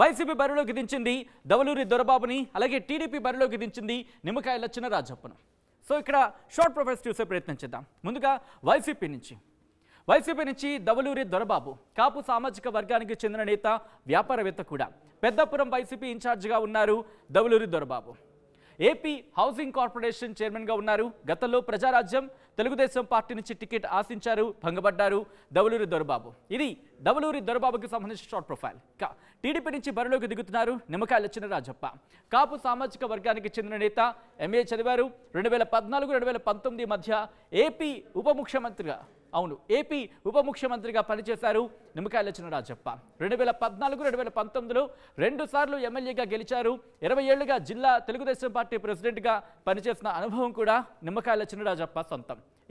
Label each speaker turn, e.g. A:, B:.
A: YCP బరిలోకి దించింది దవలూరి దొరబాబుని అలాగే TDP బరిలోకి దించింది నిమ్మకాయ లచ్చిన రాజప్పను సో ఇక్కడ షార్ట్ ప్రొఫైల్స్ చూసే ప్రయత్నం చేద్దాం ముందుగా వైసీపీ నుంచి వైసీపీ నుంచి దవలూరి దొరబాబు కాపు సామాజిక వర్గానికి చెందిన నేత వ్యాపారవేత్త కూడా పెద్దపురం వైసీపీ ఇన్ఛార్జిగా ఉన్నారు దవలూరి దొరబాబు ఏపీ హౌసింగ్ కార్పొరేషన్ చైర్మన్గా ఉన్నారు గతంలో ప్రజారాజ్యం తెలుగుదేశం పార్టీ నుంచి టికెట్ ఆశించారు భంగపడ్డారు దవలూరి దొరబాబు ఇది దవలూరి దొరబాబుకి సంబంధించిన షార్ట్ ప్రొఫైల్ టీడీపీ నుంచి బరిలోకి దిగుతున్నారు నిమ్మకాయలు వచ్చిన రాజప్ప కాపు సామాజిక వర్గానికి చెందిన నేత ఎంఏ చదివారు రెండు వేల పద్నాలుగు రెండు వేల పంతొమ్మిది మధ్య ఏపీ ఉప ముఖ్యమంత్రిగా అవును ఏపీ ఉప ముఖ్యమంత్రిగా పనిచేశారు నిమ్మకాయల చినరాజప్ప రెండు వేల పద్నాలుగు రెండు వేల పంతొమ్మిదిలో రెండు సార్లు ఎమ్మెల్యేగా గెలిచారు ఇరవై ఏళ్లుగా జిల్లా తెలుగుదేశం పార్టీ ప్రెసిడెంట్గా పనిచేసిన అనుభవం కూడా నిమ్మకాయల చినరాజప్ప సొంతం